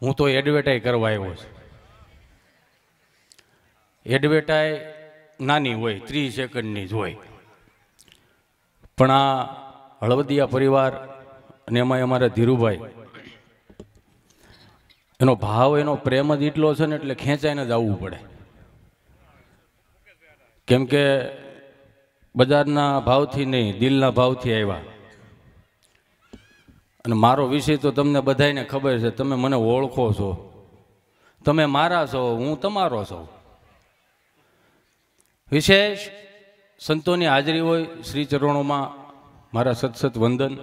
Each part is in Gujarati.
હું તો એડવર્ટાઈ કરવા આવ્યો છું એડવર્ટાઈ નાની હોય ત્રીસ સેકન્ડની જ હોય પણ આ હળવદિયા પરિવાર અને એમાં અમારા ધીરુભાઈ એનો ભાવ એનો પ્રેમ જ એટલો છે ને એટલે ખેંચાઈને જ આવવું પડે કેમ કે બજારના ભાવથી નહીં દિલના ભાવથી આવ્યા અને મારો વિષય તો તમને બધાને ખબર છે તમે મને ઓળખો છો તમે મારા છો હું તમારો છો વિશેષ સંતોની હાજરી હોય શ્રી ચરણોમાં મારા સતસત વંદન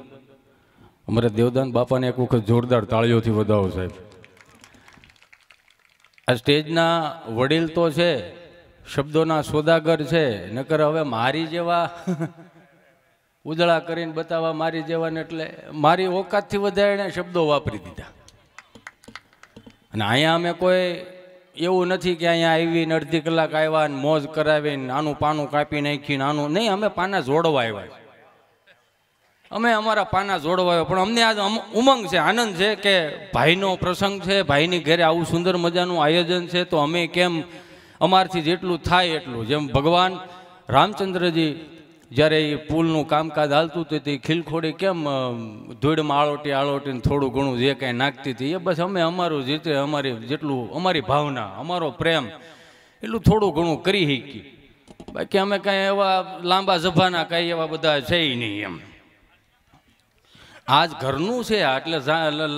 અમારે દેવદાન બાપાને એક વખત જોરદાર તાળીઓથી વધાવો સાહેબ આ સ્ટેજના વડીલ તો છે શબ્દોના સોદાગર છે નકર હવે મારી જેવા ઉદળા કરીને બતાવવા મારી જેવાને એટલે મારી ઓકાતથી વધારે એણે શબ્દો વાપરી દીધા અને અહીંયા અમે કોઈ એવું નથી કે અહીંયા આવીને અડધી કલાક આવ્યા ને મોજ કરાવીને આનું પાનું કાપી નાખીને આનું નહીં અમે પાના જોડવા આવ્યા અમે અમારા પાના જોડવા આવ્યા પણ અમને આજ ઉમંગ છે આનંદ છે કે ભાઈનો પ્રસંગ છે ભાઈની ઘરે આવું સુંદર મજાનું આયોજન છે તો અમે કેમ અમારથી જેટલું થાય એટલું જેમ ભગવાન રામચંદ્રજી જ્યારે એ પુલનું કામકાજ હાલતું હતું તે ખીલખોડી કેમ ધૂળમાં આળોટી આળોટીને થોડું ઘણું જે કાંઈ નાખતી હતી એ બસ અમે અમારું જે રીતે અમારી જેટલું અમારી ભાવના અમારો પ્રેમ એટલું થોડું ઘણું કરી શીખી બાકી અમે કાંઈ એવા લાંબા સભાના કાંઈ એવા બધા છે નહીં એમ આજ ઘરનું છે એટલે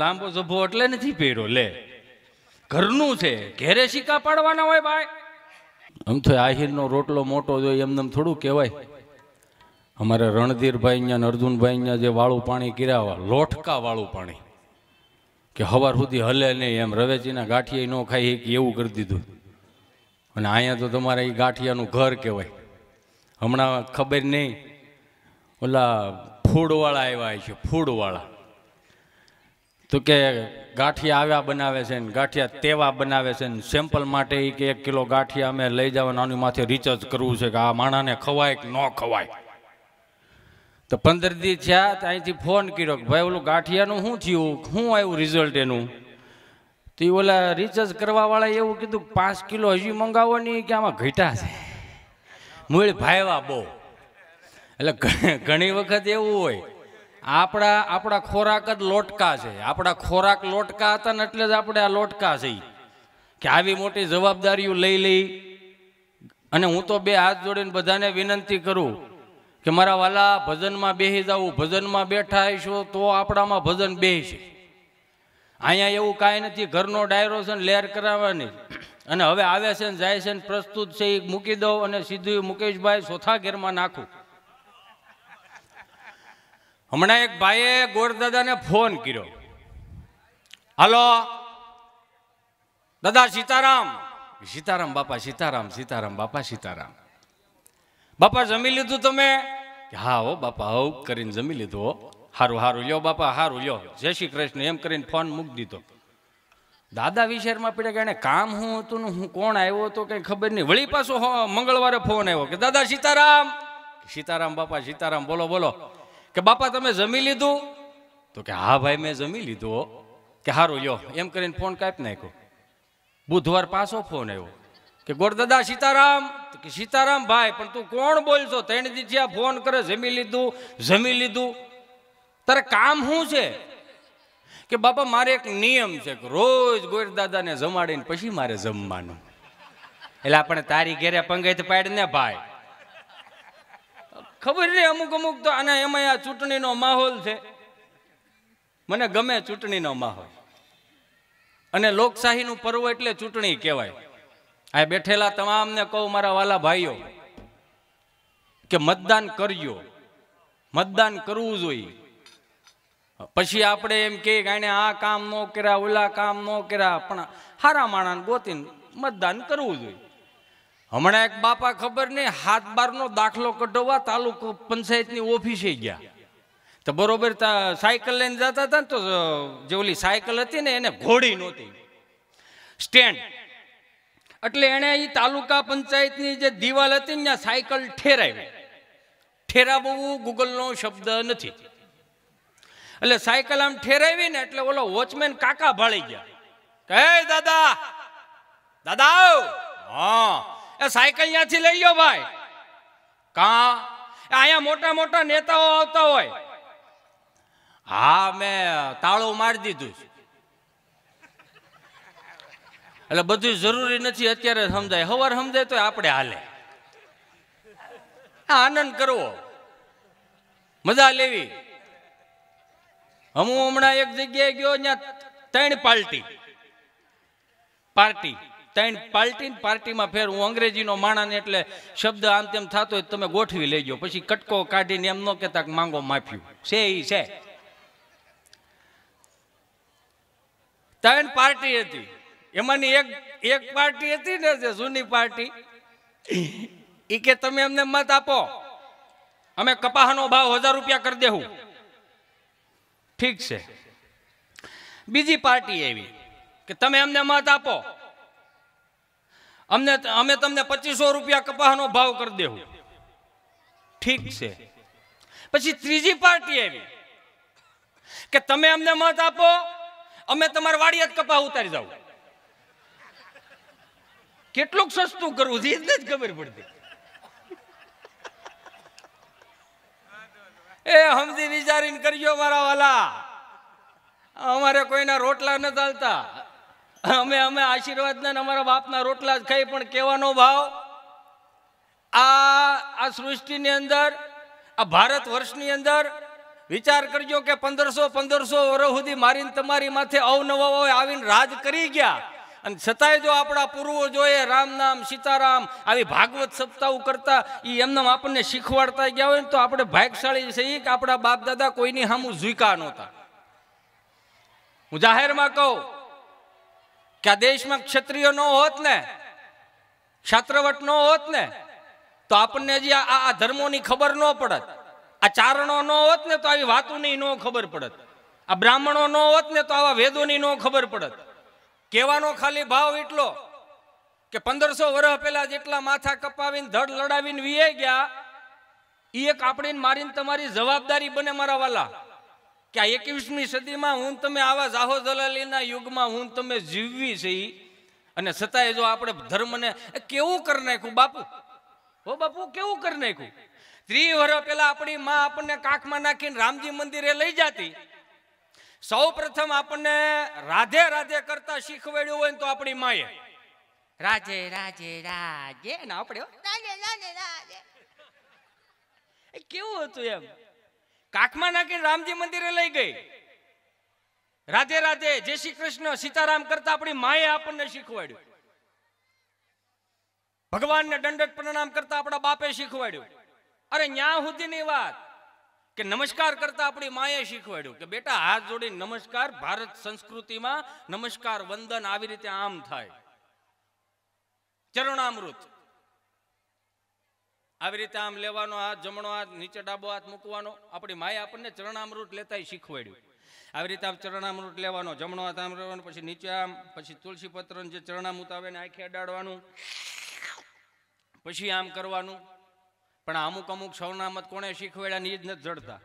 લાંબો જભો એટલે નથી પહેર્યો લે ઘરનું છે ઘેરે સિક્કા પાડવાના હોય ભાઈ આમ તો આહિરનો રોટલો મોટો જોઈએ એમને થોડું કહેવાય અમારા રણધીરભાઈ અહીંયા અર્જુનભાઈ અહીંયા જે વાળું પાણી કિરાવા લોટકા વાળું પાણી કે હવાર સુધી હલે નહીં એમ રવેચીના ગાંઠિયા ન ખાઈ કે એવું કરી દીધું અને અહીંયા તો તમારે એ ગાંઠિયાનું ઘર કહેવાય હમણાં ખબર નહીં ઓલા ફૂડવાળા આવ્યા છે ફૂડવાળા તો કે ગાંઠિયા આવ્યા બનાવે છે ને ગાંઠિયા તેવા બનાવે છે ને સેમ્પલ માટે કે એક કિલો ગાંઠિયા અમે લઈ જવાનું આની માથે રિચાર્જ કરવું છે કે આ માણાને ખવાય કે ન ખવાય તો પંદર દી થયા તો અહીંથી ફોન કર્યો કે ભાઈ ઓલું ગાંઠિયાનું શું થયું શું આવ્યું રિઝલ્ટ એનું તો એ ઓલા રિચાર્જ કરવાવાળા એવું કીધું પાંચ કિલો હજી મંગાવો નહીં કે આમાં ઘટા છે મૂળ ભાઈવા બહુ એટલે ઘણી વખત એવું હોય આપણા આપણા ખોરાક જ લોટકા છે આપણા ખોરાક લોટકા હતા ને એટલે જ આપણે આ લોટકા છે કે આવી મોટી જવાબદારીઓ લઈ લઈ અને હું તો બે હાથ જોડીને બધાને વિનંતી કરું કે મારા વાલા ભજનમાં બેસી જવું ભજનમાં બેઠા હશો તો આપણામાં ભજન બેસશે અહીંયા એવું કાંઈ નથી ઘરનો ડાયરો છે ને લેર કરાવવાની અને હવે આવે છે ને જાય છે ને પ્રસ્તુત છે એ મૂકી દઉં અને સીધું મુકેશભાઈ ચોથા ઘેરમાં નાખું હમણાં એક ભાઈએ ગોરદાદાને ફોન કર્યો હાલો દાદા સીતારામ સીતારામ બાપા સીતારામ સીતારામ બાપા સીતારામ બાપા જમી લીધું તમે હા હો બાપા હવ કરીને જમી લીધો હારું હારું લ્યો બાપા હારું લ્યો જય શ્રી કૃષ્ણ એમ કરીને ફોન મૂકી દીધો દાદા વિશેરમાં પડ્યા કે એને કામ હું હતું ને હું કોણ આવ્યો હતો કંઈ ખબર નહીં વળી પાછો હો મંગળવારે ફોન આવ્યો કે દાદા સીતારામ સીતારામ બાપા સીતારામ બોલો બોલો કે બાપા તમે જમી લીધું તો કે હા ભાઈ મેં જમી લીધું કે હારું લ્યો એમ કરીને ફોન કાપી નાખ્યો બુધવાર પાછો ફોન આવ્યો કે ગોરદાદા સીતારામ કે સીતારામ ભાઈ પણ તું કોણ બોલશો ત્રણ દીઠિયા ફોન કરે જમી લીધું જમી લીધું તારે કામ શું છે કે બાપા મારે એક નિયમ છે કે રોજ ગોરદાદાને જમાડીને પછી મારે જમવાનું એટલે આપણે તારી ઘેરે પંગાઈ પાડ ને ભાઈ ખબર નહીં અમુક અમુક તો અને એમાં આ ચૂંટણીનો માહોલ છે મને ગમે ચૂંટણીનો માહોલ અને લોકશાહીનું પર્વ એટલે ચૂંટણી કહેવાય આ બેઠેલા તમામને કહું મારા વાલા ભાઈઓ કે મતદાન કરજો મતદાન કરવું જોઈએ પછી આપણે એમ કે આને આ કામ ન કર્યા ઓલા કામ ન કર્યા પણ હારા માણાને ગોતીને મતદાન કરવું જોઈએ હમણાં એક બાપા ખબર નહીં હાથ બારનો દાખલો કઢવા તાલુકો પંચાયતની ઓફિસે ગયા તો બરોબર સાયકલ લઈને જતા હતા ને તો જે ઓલી સાયકલ હતી ને એને ઘોડી નહોતી સ્ટેન્ડ એટલે એણે એ તાલુકા પંચાયતની જે દિવાલ હતી ત્યાં સાયકલ ઠેરાવી ઠેરાવવું ગૂગલનો શબ્દ નથી એટલે સાયકલ આમ ઠેરાવી ને એટલે ઓલો વોચમેન કાકા ભાળી ગયા કહે દાદા દાદા હા એ સાયકલ ત્યાંથી લઈ ગયો ભાઈ કા અહીંયા મોટા મોટા નેતાઓ આવતા હોય હા મેં તાળો મારી દીધું છે એટલે બધું જરૂરી નથી અત્યારે સમજાય હવાર સમજાય તો આપણે હાલે આનંદ કરવો મજા લેવી હું હમણાં એક જગ્યાએ ગયો ત્યાં ત્રણ પાર્ટી પાર્ટી ત્રણ પાર્ટી પાર્ટીમાં ફેર હું અંગ્રેજીનો માણા ને એટલે શબ્દ આમ તેમ થતો હોય તમે ગોઠવી લેજો પછી કટકો કાઢીને એમ ન કેતા માંગો માફ્યું છે એ છે ત્રણ પાર્ટી હતી એમાંની એક એક પાર્ટી હતી ને જે જૂની પાર્ટી એ કે તમે અમને મત આપો અમે કપાહનો ભાવ હજાર રૂપિયા કરી દેવું ઠીક છે બીજી પાર્ટી એવી કે તમે અમને મત આપો અમને અમે તમને પચીસો રૂપિયા કપાહનો ભાવ કરી દેવું ઠીક છે પછી ત્રીજી પાર્ટી એવી કે તમે અમને મત આપો અમે તમારા વાડીએ જ કપાહ ઉતારી દઉં કેટલુંક સસ્તું કરવું છે એ જ ખબર પડતી એ સમજી વિચારીને કરજો મારા વાલા અમારે કોઈના રોટલા ન ચાલતા અમે અમે આશીર્વાદના અમારા બાપના રોટલા જ ખાઈ પણ કહેવાનો ભાવ આ આ સૃષ્ટિની અંદર આ ભારત વર્ષની અંદર વિચાર કરજો કે પંદરસો પંદરસો વર્ષ સુધી મારીને તમારી માથે અવનવા આવીને રાજ કરી ગયા અને છતાંય જો આપણા પૂર્વજોએ નામ સીતારામ આવી ભાગવત સપ્તાહ કરતા એ એમને આપણને શીખવાડતા ગયા હોય ને તો આપણે ભાગશાળી છીએ કે આપણા બાપ દાદા કોઈની સામુ ઝુકા નહોતા હું જાહેરમાં કહું કે આ દેશમાં ક્ષત્રિય ન હોત ને છાત્રવટ ન હોત ને તો આપણને હજી આ ધર્મોની ખબર ન પડત આ ચારણો ન હોત ને તો આવી વાતોની ન ખબર પડત આ બ્રાહ્મણો ન હોત ને તો આવા વેદોની ન ખબર પડત કહેવાનો ખાલી ભાવ એટલો કે પંદરસો વર્ષ પહેલા જેટલા માથા કપાવીને ધડ લડાવીને વીએ ગયા એ એક આપણીને મારીને તમારી જવાબદારી બને મારા વાલા કે આ એકવીસમી સદીમાં હું તમે આવા જાહો દલાલીના યુગમાં હું તમે જીવવી છે અને છતાંય જો આપણે ધર્મને કેવું કરી નાખ્યું બાપુ હો બાપુ કેવું કરી નાખ્યું ત્રી વર્ષ પહેલા આપણી માં આપણને કાખમાં નાખીને રામજી મંદિરે લઈ જતી સૌ પ્રથમ આપણને રાધે રાધે કરતા શીખવાડ્યું હોય ને તો આપણી માએ રાજે રાજે રાજે ના આપણે રાજે રાજે કેવું હતું એમ કાકમાં નાખીને રામજી મંદિરે લઈ ગઈ રાધે રાધે જય શ્રી કૃષ્ણ સીતારામ કરતા આપણી માએ આપણને શીખવાડ્યું ભગવાનને દંડક પ્રણામ કરતા આપણા બાપે શીખવાડ્યું અરે ન્યા સુધીની વાત કે નમસ્કાર કરતા આપણી માએ શીખવાડ્યું કે બેટા હાથ જોડી નમસ્કાર ભારત સંસ્કૃતિમાં નમસ્કાર વંદન આવી રીતે આમ થાય ચરણામૃત આવી રીતે આમ લેવાનો હાથ જમણો હાથ નીચે ડાબો હાથ મૂકવાનો આપણી માએ આપણને ચરણામૃત લેતા શીખવાડ્યું આવી રીતે આમ ચરણામૃત લેવાનો જમણો હાથ આમ લેવાનો પછી નીચે આમ પછી તુલસી પત્રનું જે ચરણામૃત આવે ને આંખે અડાડવાનું પછી આમ કરવાનું પણ અમુક અમુક સૌનામત કોણે શીખવેડા ની જ નથી જડતા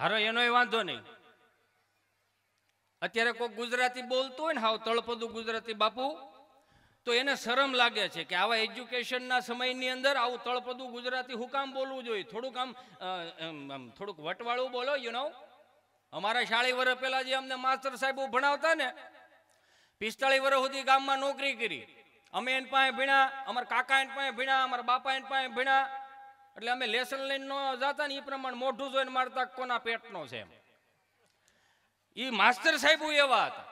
હારો એનોય વાંધો નહીં અત્યારે કોઈ ગુજરાતી બોલતું હોય ને હાવ તળપદું ગુજરાતી બાપુ તો એને શરમ લાગે છે કે આવા એજ્યુકેશનના સમયની અંદર આવું તળપદું ગુજરાતી હું કામ બોલવું જોઈએ થોડુંક આમ થોડુંક વટવાળું બોલો યુ નો અમારા શાળી વર્ષ પહેલાં જે અમને માસ્ટર સાહેબ ભણાવતા ને પિસ્તાળીસ વર્ષ સુધી ગામમાં નોકરી કરી અમે એન પાસે ભીણા અમારા કાકા એને પાસે ભીણા અમારા બાપા એને પાસે ભીણા એટલે અમે લેસન લઈને ન જાતા ને એ પ્રમાણે મોઢું જોઈને મારતા કોના પેટનો છે એમ એ માસ્તર સાહેબ એવા હતા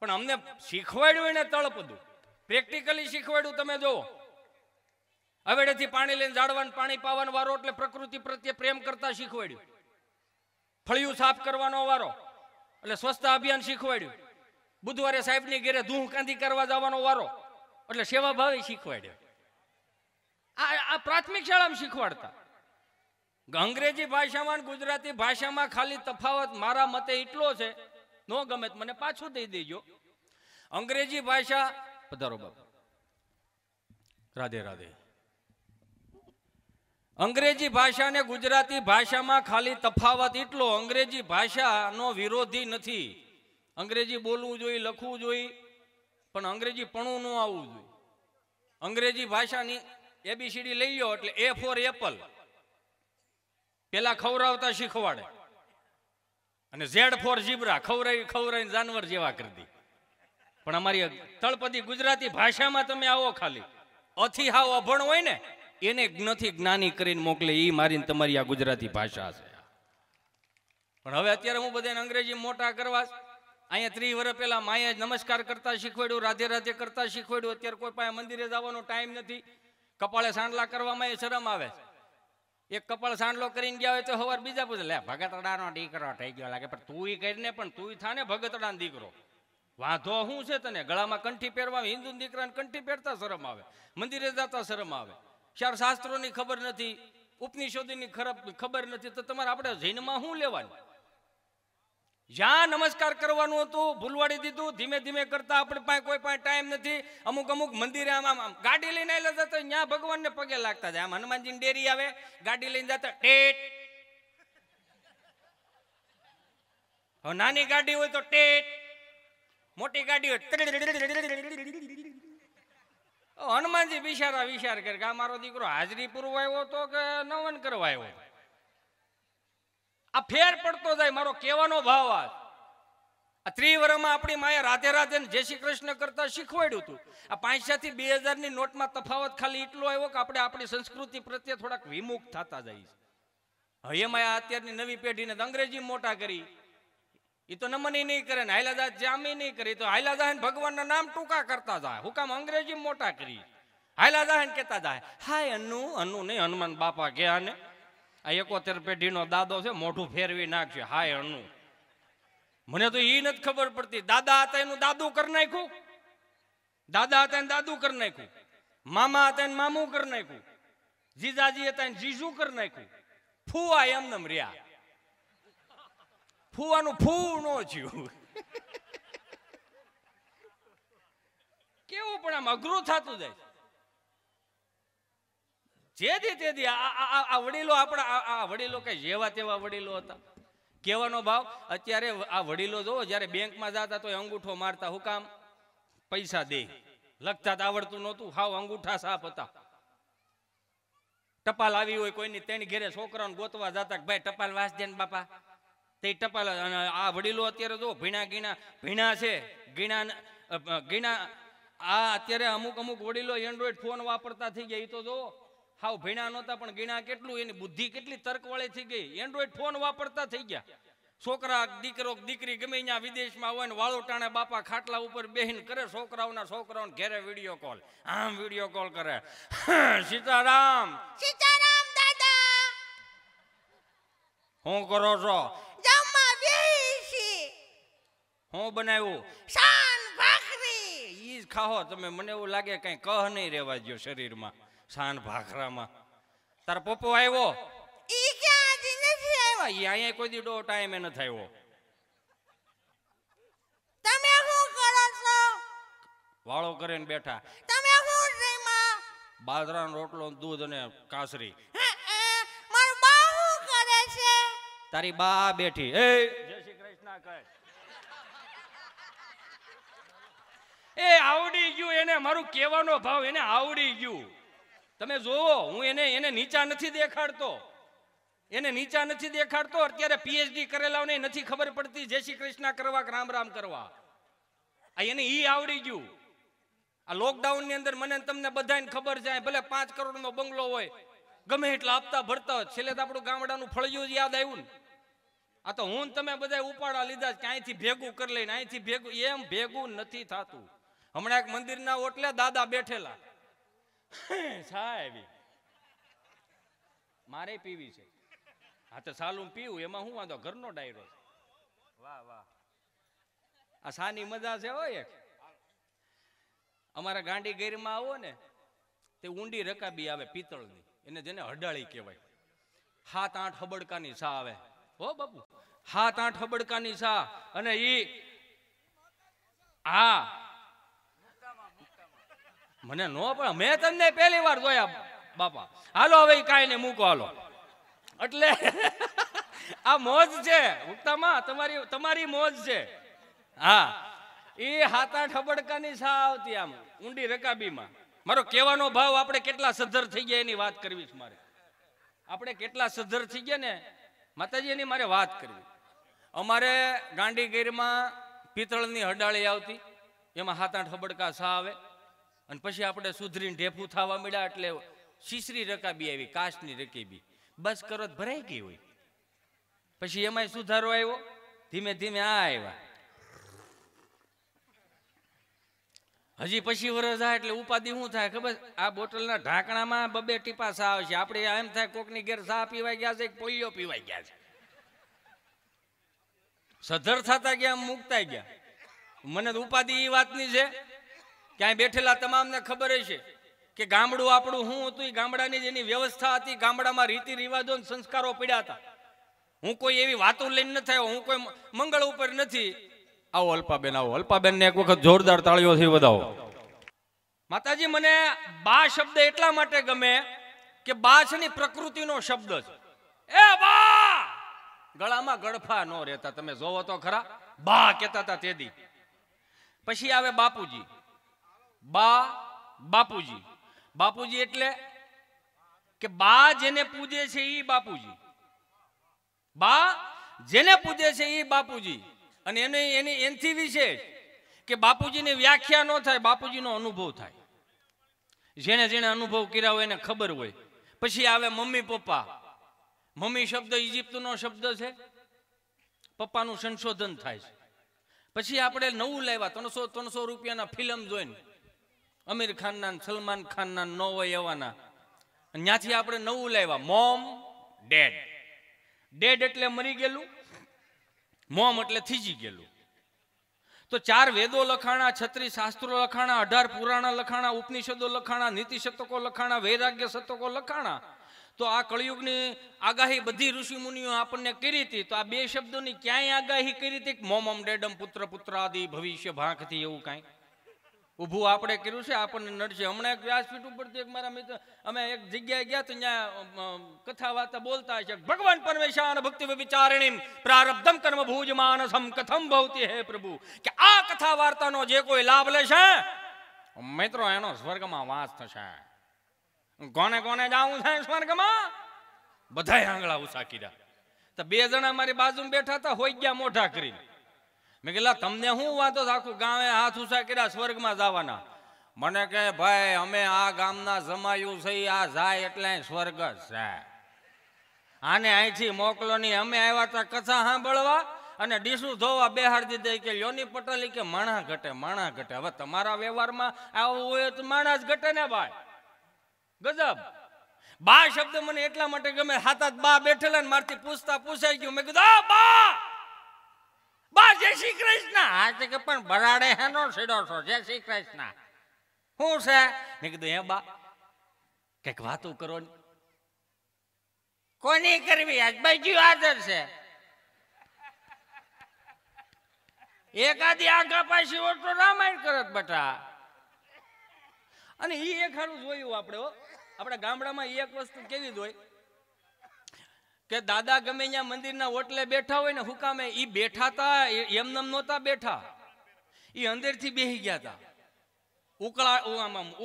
પણ અમને શીખવાડ્યું એને તળપદું પ્રેક્ટિકલી શીખવાડ્યું તમે જોવો હવેડેથી પાણી લઈને જાળવાનું પાણી પાવાનો વારો એટલે પ્રકૃતિ પ્રત્યે પ્રેમ કરતા શીખવાડ્યું ફળિયું સાફ કરવાનો વારો એટલે સ્વચ્છતા અભિયાન શીખવાડ્યું બુધવારે સાહેબની ઘેરે ધૂહ કાંધી કરવા જવાનો વારો એટલે સેવા ભાવે શીખવાડ્યા આ આ પ્રાથમિક શાળામાં શીખવાડતા અંગ્રેજી ભાષામાં ગુજરાતી ભાષામાં ખાલી તફાવત મારા મતે એટલો છે ન ગમે મને પાછું દઈ દેજો અંગ્રેજી ભાષા પધારો બાપા રાધે રાધે અંગ્રેજી ભાષા ને ગુજરાતી ભાષામાં ખાલી તફાવત એટલો અંગ્રેજી ભાષાનો વિરોધી નથી અંગ્રેજી બોલવું જોઈએ લખવું જોઈએ પણ અંગ્રેજી પણું ન આવવું જોઈએ અંગ્રેજી ભાષાની એબીસીડી લઈ લો એટલે એ ફોર એપલ પેલા ખવરાવતા શીખવાડે અને ઝેડ ફોર જીબ્રા ખવરાઈ ખવરાઈ જાનવર જેવા કરી દે પણ અમારી તળપદી ગુજરાતી ભાષામાં તમે આવો ખાલી અથી હાવ અભણ હોય ને એને નથી જ્ઞાની કરીને મોકલે એ મારીને તમારી આ ગુજરાતી ભાષા છે પણ હવે અત્યારે હું બધાને અંગ્રેજી મોટા કરવા અહીંયા ત્રી વર્ષ પહેલાં માએ નમસ્કાર કરતા શીખવાડ્યું રાધે રાધે કરતા શીખવાડ્યું અત્યારે કોઈ પાસે મંદિરે જવાનો ટાઈમ નથી કપાળે સાંડલા કરવામાં એ શરમ આવે એક કપાળ સાંડલો કરીને ગયા હોય તો હવાર બીજા પૂછે લે ભગતડાનો દીકરો થઈ ગયો લાગે પણ તું કરીને પણ તું થાને ભગતડાનો દીકરો વાંધો શું છે તને ગળામાં કંઠી પહેરવા હિન્દુ દીકરાને કંઠી પહેરતા શરમ આવે મંદિરે જતા શરમ આવે ચાર શાસ્ત્રોની ખબર નથી ઉપનિષદોની ખરાબ ખબર નથી તો તમારે આપણે જૈનમાં શું લેવાનું જ્યાં નમસ્કાર કરવાનું હતું ભૂલવાડી દીધું ધીમે ધીમે કરતા આપણે પાસે કોઈ પાસે ટાઈમ નથી અમુક અમુક મંદિરે આમ આમ ગાડી લઈને આવેલા હતા તો ત્યાં ભગવાનને પગે લાગતા જાય આમ હનુમાનજીની ડેરી આવે ગાડી લઈને જતા ટેટ હવે નાની ગાડી હોય તો ટેટ મોટી ગાડી હોય હનુમાનજી વિશારા વિશાર કરે કે આ મારો દીકરો હાજરી પૂરવા આવ્યો તો કે નવન કરવા આવ્યો આ ફેર પડતો જાય મારો કહેવાનો ભાવ આ ત્રિવરમાં આપણી માએ રાધે રાધે જય શ્રી કૃષ્ણ કરતા શીખવાડ્યું હતું આ પાંચસાથી બે હજારની નોટમાં તફાવત ખાલી એટલો આવ્યો કે આપણે આપણી સંસ્કૃતિ પ્રત્યે થોડાક વિમુખ થતા જઈએ છીએ હવે માયા અત્યારની નવી પેઢીને અંગ્રેજી મોટા કરી એ તો નમન નહીં કરે ને હાયલાદા જામી નહીં કરી તો હાયલાદા ભગવાનના નામ ટૂંકા કરતા જાય હુકામ અંગ્રેજી મોટા કરી હાયલાદા કહેતા જાય હાય અન્નુ અન્નુ નહીં હનુમાન બાપા ગયા ને આ એકોતેર પેઢીનો દાદો છે મોઢું ફેરવી નાખશે હાય અણનું મને તો એ નથી ખબર પડતી દાદા હતા એનું દાદુ કરી નાખ્યું દાદા હતા એને દાદુ કરી નાખ્યું મામા હતા એને મામું કરી નાખ્યું જીજાજી હતા એને જીજુ કરી નાખ્યું ફુવા એમને રહ્યા ફુવાનું ફૂ નો જીવું કેવું પણ આમ અઘરું થતું જાય જેથી તેથી આ વડીલો આપણા આ વડીલો કઈ જેવા તેવા વડીલો હતા કહેવાનો ભાવ અત્યારે આ વડીલો જો જ્યારે બેંકમાં જતા તો અંગૂઠો મારતા હું કામ પૈસા દે લખતા આવડતું નહોતું હાવ અંગૂઠા સાફ હતા ટપાલ આવી હોય કોઈની તેની ઘેરે છોકરાઓને ગોતવા જતા ભાઈ ટપાલ વાસ ને બાપા તે ટપાલ અને આ વડીલો અત્યારે જો ભીણા ગીણા ભીણા છે ગીણા ગીણા આ અત્યારે અમુક અમુક વડીલો એન્ડ્રોઈડ ફોન વાપરતા થઈ ગયા એ તો જો હાવ ભીણા નહોતા પણ ગીણા કેટલું એની બુદ્ધિ કેટલી તર્કવાળી થઈ ગઈ એન્ડ્રોઈડ ફોન વાપરતા થઈ ગયા છોકરા દીકરો દીકરી ગમે ત્યાં વિદેશમાં હોય ને વાળો ટાણે બાપા ખાટલા ઉપર બેહીને કરે છોકરાઓના છોકરાઓને ઘેરે વિડીયો કોલ આમ વિડીયો કોલ કરે સીતારામ સીતારામ દાદા હું કરો છો હું બનાવ્યું શાન ભાખરી ઈ ખાહો તમે મને એવું લાગે કઈ કહ નહીં રહેવા દો શરીરમાં સાન ભાખરામાં તાર પપ્પો આવ્યો ઈ ક્યાં હજી નથી આવ્યો ઈ અહીંયા કોઈ દી ડો ટાઈમ એ ન થાયો તમે શું કરો છો વાળો કરીને બેઠા તમે શું જઈમાં બાજરાનો રોટલો દૂધ અને કાસરી મારું બા શું કરે છે તારી બા બેઠી એ જય શ્રી કૃષ્ણ કહે એ આવડી ગયું એને મારું કહેવાનો ભાવ એને આવડી ગયું તમે જોવો હું એને એને નીચા નથી દેખાડતો એને નીચા નથી દેખાડતો અત્યારે પીએચડી કરેલાઓને નથી ખબર પડતી જય શ્રી કૃષ્ણ કરવા કે રામ રામ કરવા આ એને ઈ આવડી ગયું આ લોકડાઉન ની અંદર મને તમને બધાને ખબર જાય ભલે પાંચ કરોડનો બંગલો હોય ગમે એટલા આપતા ભરતા છેલ્લે તો આપણું ગામડાનું ફળિયું યાદ આવ્યું ને આ તો હું તમે બધા ઉપાડા લીધા કે અહીંથી ભેગું કરી લઈને અહીંથી ભેગું એમ ભેગું નથી થતું હમણાં એક મંદિરના ઓટલે દાદા બેઠેલા સાહેબ મારે પીવી છે હા તો સાલું પીવું એમાં હું વાંધો ઘરનો ડાયરો છે વાહ વાહ આ સાની મજા છે હોય એક અમારા ગાંડી ગેરમાં આવો ને તે ઊંડી રકાબી આવે પિત્તળની એને જેને હડાળી કહેવાય હાથ આઠ હબડકાની સા આવે હો બાપુ હાથ આઠ હબડકાની સા અને ઈ હા મને નો પણ મેં તમને પહેલી વાર જોયા બાપા હાલો હવે કાંઈ ને મૂકો હાલો એટલે આ મોજ છે ઉક્તામાં તમારી તમારી મોજ છે હા એ હાતા ઠબડકાની સા આવતી આમ ઊંડી રકાબીમાં મારો કહેવાનો ભાવ આપણે કેટલા સદ્ધર થઈ ગયા એની વાત કરવી છે મારે આપણે કેટલા સદ્ધર થઈ ગયા ને માતાજી એની મારે વાત કરવી અમારે ગાંડીગીરમાં પિત્તળની હડાળી આવતી એમાં હાથ આઠ હબડકા સા આવે અને પછી આપણે સુધરીને ઢેફું થવા મળ્યા એટલે શીશરી રકાબી આવી કાશની રકી બી બસ કરત ભરાઈ ગઈ હોય પછી એમાંય સુધારો આવ્યો ધીમે ધીમે આ આવ્યા હજી પછી વરસ આ એટલે ઉપાધિ શું થાય ખબર આ બોટલના ઢાંકણામાં બબે ટીપા સા આવે છે આપણે એમ થાય કોકની ઘેર સા પીવાઈ ગયા છે એક પોલિયો પીવાઈ ગયા છે સધર થતા ગયા મૂકતા ગયા મને તો ઉપાધિ એ વાતની છે ક્યાંય બેઠેલા તમામને ખબર હશે કે ગામડું આપણું શું હતું એ ગામડાની જેની વ્યવસ્થા હતી ગામડામાં રીતિ રિવાજો સંસ્કારો પીડ્યા હતા હું કોઈ એવી વાતો લઈને નથી આવ્યો હું કોઈ મંગળ ઉપર નથી આવો અલ્પાબેન આવો અલ્પાબેન એક વખત જોરદાર તાળીઓથી વધાવો માતાજી મને બા શબ્દ એટલા માટે ગમે કે બા છે ની પ્રકૃતિનો શબ્દ છે એ બા ગળામાં ગળફા ન રહેતા તમે જોવો તો ખરા બા કહેતા હતા તેદી પછી આવે બાપુજી બા બાપુજી બાપુજી એટલે કે બા જેને પૂજે છે એ બાપુજી બા જેને પૂજે છે એ બાપુજી અને એને એની એનથી વિશેષ કે બાપુજીની વ્યાખ્યા ન થાય બાપુજીનો અનુભવ થાય જેને જેને અનુભવ કર્યા હોય એને ખબર હોય પછી આવે મમ્મી પપ્પા મમ્મી શબ્દ ઇજિપ્તનો શબ્દ છે પપ્પાનું સંશોધન થાય છે પછી આપણે નવું લાવ્યા ત્રણસો ત્રણસો રૂપિયાના ફિલ્મ જોઈને અમીર ખાનના સલમાન ખાનના ન હોય એવાના ત્યાંથી આપણે નવું લાવ્યા મોમ ડેડ ડેડ એટલે મરી ગયેલું મોમ એટલે થીજી ગયેલું તો ચાર વેદો લખાણા છત્રીસ શાસ્ત્રો લખાણા અઢાર પુરાણા લખાણા ઉપનિષદો લખાણા નીતિ શતકો લખાણા વૈરાગ્ય શતકો લખાણા તો આ કળિયુગની આગાહી બધી ઋષિ મુનિઓ આપણને કરી હતી તો આ બે શબ્દોની ક્યાંય આગાહી કરી હતી મોમમ ડેડમ પુત્ર પુત્રાદિ ભવિષ્ય ભાંખથી એવું કાંઈ ઊભું આપણે કર્યું છે આપણને નડશે હમણાં એક વ્યાસપીઠ ઉપરથી એક મારા મિત્ર અમે એક જગ્યાએ ગયા તો ત્યાં કથા વાર્તા બોલતા છે ભગવાન પરમેશાન ભક્તિ વિચારણી પ્રારબ્ધમ કર્મ ભુજ માનસમ કથમ ભવતી હે પ્રભુ કે આ કથા વાર્તાનો જે કોઈ લાભ લેશે મિત્રો એનો સ્વર્ગમાં વાસ થશે કોને કોને જવું છે સ્વર્ગમાં બધાય આંગળા ઉછાકી રહ્યા તો બે જણા મારી બાજુમાં બેઠા હતા હોય ગયા મોઢા કરીને મેં કહેલા તમને શું વાંધો આખું ગામે હાથ ઉછા કર્યા સ્વર્ગમાં જવાના મને કહે ભાઈ અમે આ ગામના જમાયું છે આ જાય એટલે સ્વર્ગ જ છે આને અહીંથી મોકલો નહીં અમે આવ્યા હતા કથા સાંભળવા અને ડીશું ધોવા બેહાડ દીધે કે લોની પટલી કે માણા ઘટે માણા ઘટે હવે તમારા વ્યવહારમાં આવું હોય તો માણા જ ઘટે ને ભાઈ ગજબ બા શબ્દ મને એટલા માટે ગમે હાથ બા બેઠેલા ને મારથી પૂછતા પૂછાઈ ગયું મેં કીધું બા બા જય શ્રી કૃષ્ણ આ તે કે પણ બરાડે હેનો સીડો છો જય શ્રી કૃષ્ણ શું છે મેં કીધું હે બા કંઈક વાતું કરો ને કોની કરવી આજબાઈજી આદર છે એકાદી આંખા પાછી હોત તો રામાયણ કરત બટા અને એ એક જોયું આપણે આપણે ગામડામાં એક વસ્તુ કેવી જોઈ કે દાદા ગમે ત્યાં મંદિરના ઓટલે બેઠા હોય ને હુકામે એ બેઠા હતા એમનેમ નહોતા બેઠા એ અંદરથી બેહી ગયા હતા ઉકળા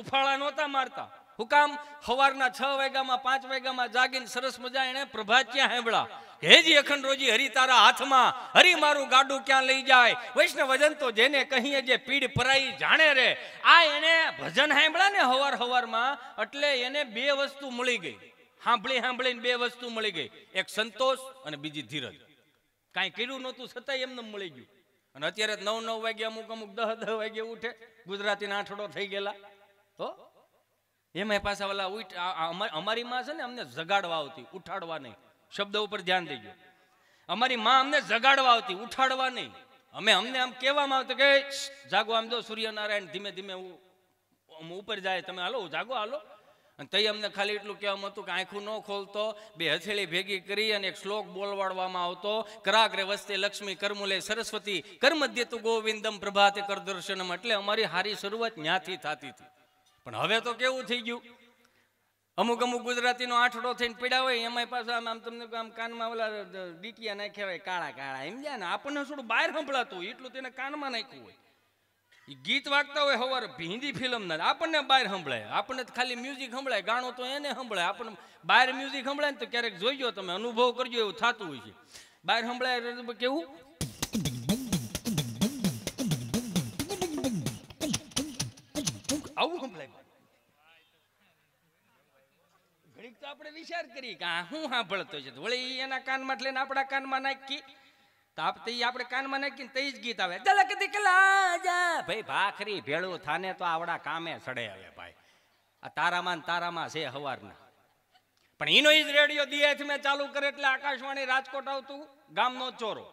ઉફાળા નહોતા મારતા હુકામ સવારના છ વાગ્યામાં પાંચ વાગ્યામાં જાગીને સરસ મજા એને પ્રભાત ક્યાં હેંભળા હેજી અખંડ રોજી હરી તારા હાથમાં હરી મારું ગાડું ક્યાં લઈ જાય વૈષ્ણવ વજન તો જેને કહીએ જે પીડ પરાઈ જાણે રે આ એને ભજન હેંભળા ને હવાર હવારમાં એટલે એને બે વસ્તુ મળી ગઈ સાંભળી સાંભળીને બે વસ્તુ મળી ગઈ એક સંતોષ અને બીજી ધીરજ કાંઈ કર્યું નહોતું છતાંય એમને મળી ગયું અને અત્યારે નવ નવ વાગે અમુક અમુક દહ દહ વાગે ઉઠે ગુજરાતીના આઠડો થઈ ગયેલા તો એમાં પાછા ઓલા ઉઠ અમારી માં છે ને અમને જગાડવા આવતી ઉઠાડવા નહીં શબ્દ ઉપર ધ્યાન ગયું અમારી માં અમને જગાડવા આવતી ઉઠાડવા નહીં અમે અમને આમ કહેવામાં આવતું કે જાગો આમ જો સૂર્યનારાયણ ધીમે ધીમે હું ઉપર જાય તમે હાલો જાગો હાલો અને તઈ અમને ખાલી એટલું કહેવામાં હતું કે આંખું ન ખોલતો બે હથેળી ભેગી કરી અને એક શ્લોક બોલવાડવામાં આવતો કરાગ્રે વસ્તે લક્ષ્મી કર્મુલે સરસ્વતી કર્મધ્યતુ ગોવિંદમ પ્રભાતે દર્શનમ એટલે અમારી હારી શરૂઆત ન્યાથી થતી હતી પણ હવે તો કેવું થઈ ગયું અમુક અમુક ગુજરાતીનો આઠડો થઈને પીડા હોય એમાં પાછું આમ આમ તમને આમ કાનમાં ઓલા ડીટીયા નાખ્યા હોય કાળા કાળા એમ જાય ને આપણને થોડું બહાર સંભળાતું હોય એટલું તેને કાનમાં નાખ્યું હોય ગીત વાગતા હોય હવાર હિન્દી ફિલ્મના આપણને બહાર સંભળાય આપણને ખાલી મ્યુઝિક સંભળાય ગાણો તો એને સંભળાય આપણને બહાર મ્યુઝિક સંભળાય ને તો ક્યારેક જોઈજો તમે અનુભવ કરજો એવું થતું હોય છે બહાર સંભળાય કેવું આવું સંભળાય ઘણીક તો આપણે વિચાર કરીએ કે આ શું સાંભળતો છે વળી એના કાનમાં લઈને આપણા કાનમાં નાખી તાપ તે આપણે કાનમાં નાખીને તે જ ગીત આવે દલક દીકલા જા ભાઈ ભાખરી ભેળું થાને તો આવડા કામે ચડે આવે ભાઈ આ તારામાં ને તારામાં છે હવારના પણ એનો ઈજ રેડિયો દિયાથી મેં ચાલુ કરે એટલે આકાશવાણી રાજકોટ આવતું ગામનો ચોરો